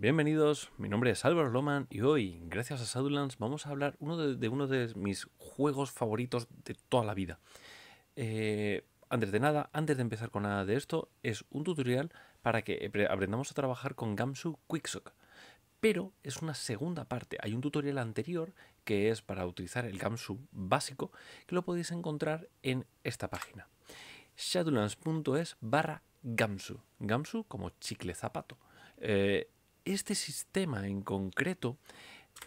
Bienvenidos, mi nombre es Álvaro Loman y hoy, gracias a Shadowlands, vamos a hablar uno de, uno de mis juegos favoritos de toda la vida. Eh, antes de nada, antes de empezar con nada de esto, es un tutorial para que aprendamos a trabajar con Gamsu Quicksock. Pero es una segunda parte, hay un tutorial anterior que es para utilizar el Gamsu básico, que lo podéis encontrar en esta página. Shadowlands.es barra Gamsu, Gamsu como chicle zapato. Eh, este sistema en concreto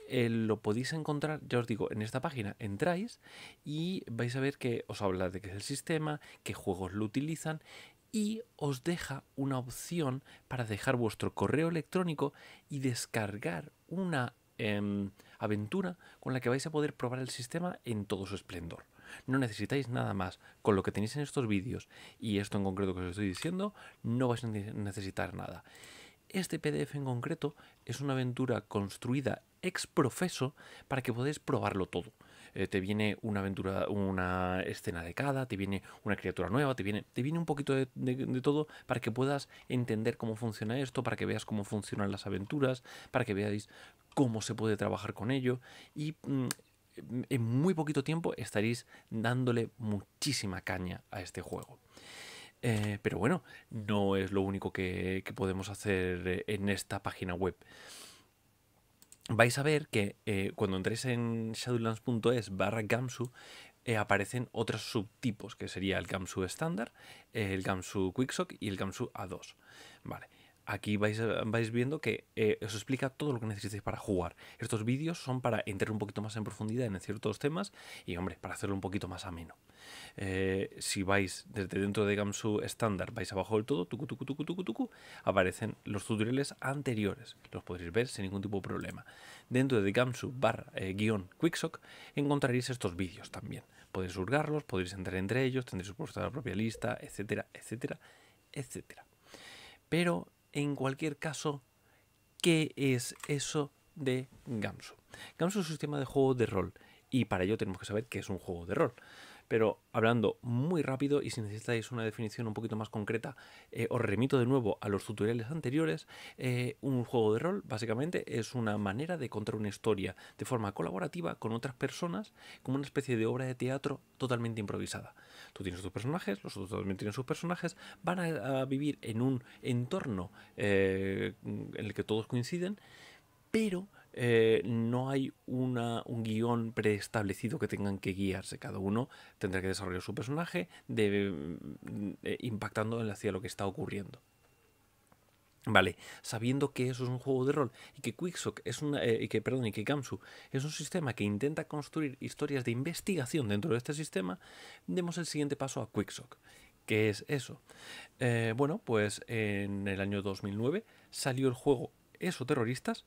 eh, lo podéis encontrar, ya os digo, en esta página entráis y vais a ver que os habla de qué es el sistema, qué juegos lo utilizan y os deja una opción para dejar vuestro correo electrónico y descargar una em, aventura con la que vais a poder probar el sistema en todo su esplendor. No necesitáis nada más. Con lo que tenéis en estos vídeos y esto en concreto que os estoy diciendo, no vais a necesitar nada. Este PDF en concreto es una aventura construida ex profeso para que podáis probarlo todo. Eh, te viene una aventura, una escena de cada, te viene una criatura nueva, te viene, te viene un poquito de, todo para que puedas entender cómo funciona esto, para que veas cómo funcionan las aventuras, para que veáis cómo se puede trabajar con ello y mm, en muy poquito tiempo estaréis dándole muchísima caña a este juego. Eh, pero bueno, no es lo único que, podemos hacer eh, en esta página web. Vais a ver que eh, cuando entréis en shadowlands.es barra Gamsu aparecen otros subtipos, que sería el Gamsu estándar, el Gamsu Quicksock y el Gamsu A2. Vale aquí vais, eh, vais viendo que eh, os explica todo lo que necesitáis para jugar. Estos vídeos son para entrar un poquito más en profundidad en ciertos temas y, hombre, para hacerlo un poquito más ameno. Eh, si vais desde dentro de Gamsu estándar, vais abajo del todo, tucu, tucu, tucu, aparecen los tutoriales anteriores. Los podréis ver sin ningún tipo de problema. Dentro de Gamsu barra guión Quicksock encontraréis estos vídeos también. Podéis hurgarlos, podéis entrar entre ellos, tendréis la propia lista, etcétera, etcétera, etcétera. Pero en cualquier caso, ¿qué es eso de Gamsu? Gamsu es un sistema de juego de rol y para ello tenemos que saber qué es un juego de rol pero hablando muy rápido y si necesitáis una definición un poquito más concreta, eh, os remito de nuevo a los tutoriales anteriores. Eh, un juego de rol básicamente es una manera de contar una historia de forma colaborativa con otras personas como una especie de obra de teatro totalmente improvisada. Tú tienes tus personajes, los otros también tienen sus personajes, van a, vivir en un entorno eh, en el que todos coinciden, pero eh, no hay un guión preestablecido que tengan que guiarse. Cada uno tendrá que desarrollar su personaje de, mm, eh, en la hacia lo que está ocurriendo. Vale, sabiendo que eso es un juego de rol y que Quicksock es una, eh, que, perdón, y que Gamsu es un sistema que intenta construir historias de investigación dentro de este sistema, demos el siguiente paso a Quicksock. ¿Qué es eso? bueno, pues en el año 2009 salió el juego Eso Terroristas,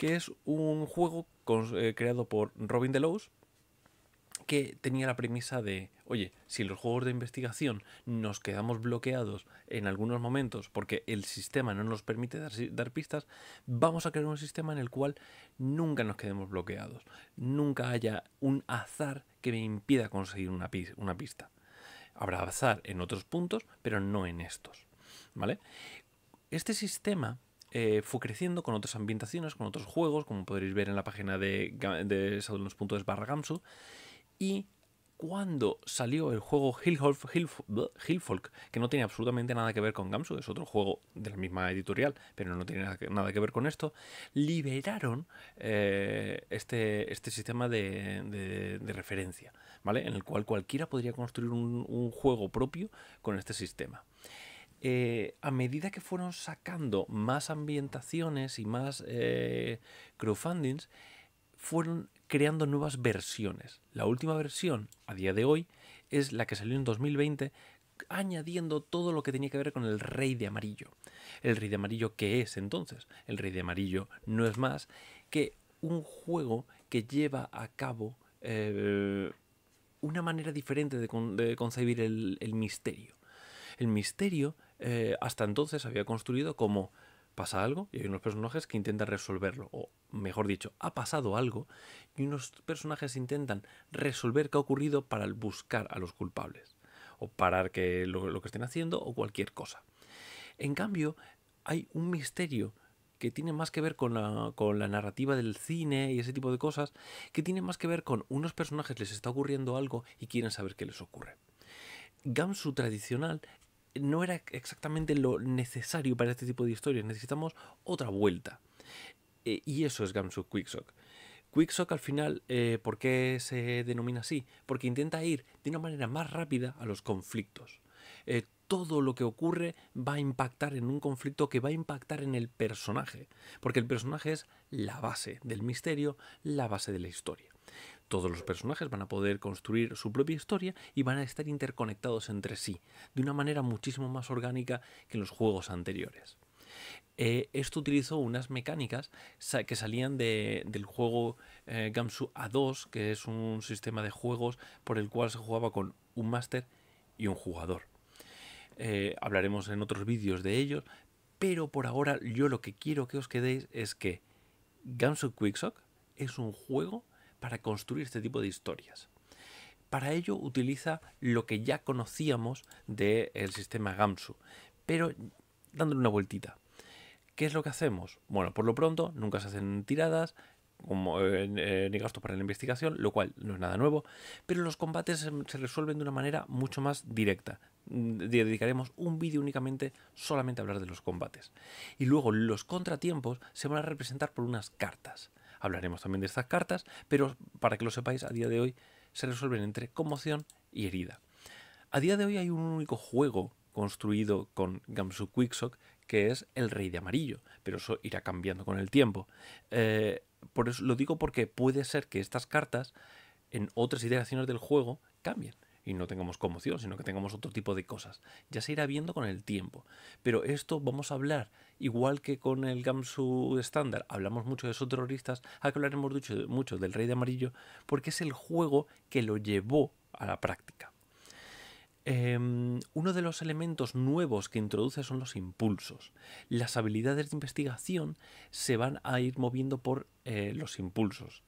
que es un juego eh, creado por Robin Delos que tenía la premisa de, oye, si los juegos de investigación nos quedamos bloqueados en algunos momentos porque el sistema no nos permite dar, pistas, vamos a crear un sistema en el cual nunca nos quedemos bloqueados, nunca haya un azar que me impida conseguir una, una pista. Habrá azar en otros puntos, pero no en estos. ¿Vale? Este sistema eh, fue creciendo con otras ambientaciones, con otros juegos, como podréis ver en la página de, de barra Gamsu. Y cuando salió el juego Hillfolk, que no tiene absolutamente nada que ver con Gamsu, es otro juego de la misma editorial, pero no tiene nada que ver con esto, liberaron eh, este, este, sistema de, referencia, ¿vale? En el cual cualquiera podría construir un juego propio con este sistema. Eh, a medida que fueron sacando más ambientaciones y más eh, crowdfundings, fueron creando nuevas versiones. La última versión, a día de hoy, es la que salió en 2020, añadiendo todo lo que tenía que ver con el rey de amarillo. El rey de amarillo, ¿qué es entonces? El rey de amarillo no es más que un juego que lleva a cabo eh, una manera diferente de, concebir el misterio. El misterio eh, hasta entonces había construido como pasa algo y hay unos personajes que intentan resolverlo, o mejor dicho, ha pasado algo y unos personajes intentan resolver qué ha ocurrido para buscar a los culpables, o parar que lo, que estén haciendo, o cualquier cosa. En cambio, hay un misterio que tiene más que ver con la, con la, narrativa del cine y ese tipo de cosas, que tiene más que ver con unos personajes les está ocurriendo algo y quieren saber qué les ocurre. Gamsu tradicional no era exactamente lo necesario para este tipo de historias. Necesitamos otra vuelta. Eh, y eso es Gamsu Quicksock. Quicksock al final, eh, ¿por qué se denomina así? Porque intenta ir de una manera más rápida a los conflictos. Eh, todo lo que ocurre va a impactar en un conflicto que va a impactar en el personaje, porque el personaje es la base del misterio, la base de la historia. Todos los personajes van a poder construir su propia historia y van a estar interconectados entre sí, de una manera muchísimo más orgánica que en los juegos anteriores. Eh, esto utilizó unas mecánicas que salían del juego eh, Gamsu A2, que es un sistema de juegos por el cual se jugaba con un máster y un jugador. Eh, hablaremos en otros vídeos de ellos, pero por ahora yo lo que quiero que os quedéis es que Gamsu Quicksock es un juego para construir este tipo de historias. Para ello utiliza lo que ya conocíamos del sistema Gamsu, pero dándole una vueltita. ¿Qué es lo que hacemos? Bueno, por lo pronto nunca se hacen tiradas, como, eh, eh, ni gastos para la investigación, lo cual no es nada nuevo, pero los combates se, se resuelven de una manera mucho más directa. Mm, dedicaremos un vídeo únicamente solamente a hablar de los combates. Y luego los contratiempos se van a representar por unas cartas. Hablaremos también de estas cartas, pero para que lo sepáis, a día de hoy se resuelven entre conmoción y herida. A día de hoy hay un único juego construido con Gamsu Quicksock que es el rey de amarillo, pero eso irá cambiando con el tiempo. Eh, por eso lo digo porque puede ser que estas cartas en otras iteraciones del juego cambien y no tengamos conmoción, sino que tengamos otro tipo de cosas. Ya se irá viendo con el tiempo. Pero esto vamos a hablar, igual que con el Gamsu estándar, hablamos mucho de esos terroristas, aquí hablaremos mucho, mucho del Rey de Amarillo, porque es el juego que lo llevó a la práctica. Em, uno de los elementos nuevos que introduce son los impulsos. Las habilidades de investigación se van a ir moviendo por eh, los impulsos.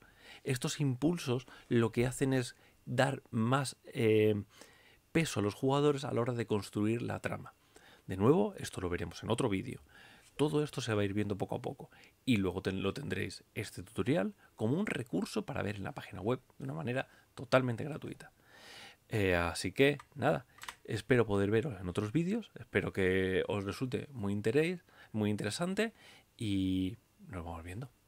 Estos impulsos lo que hacen es dar más eh, peso a los jugadores a la hora de construir la trama. De nuevo, esto lo veremos en otro vídeo. Todo esto se va a ir viendo poco a poco y luego lo tendréis este tutorial como un recurso para ver en la página web de una manera totalmente gratuita. Eh, así que nada, espero poder veros en otros vídeos, espero que os resulte muy, interés, muy interesante y nos vamos viendo.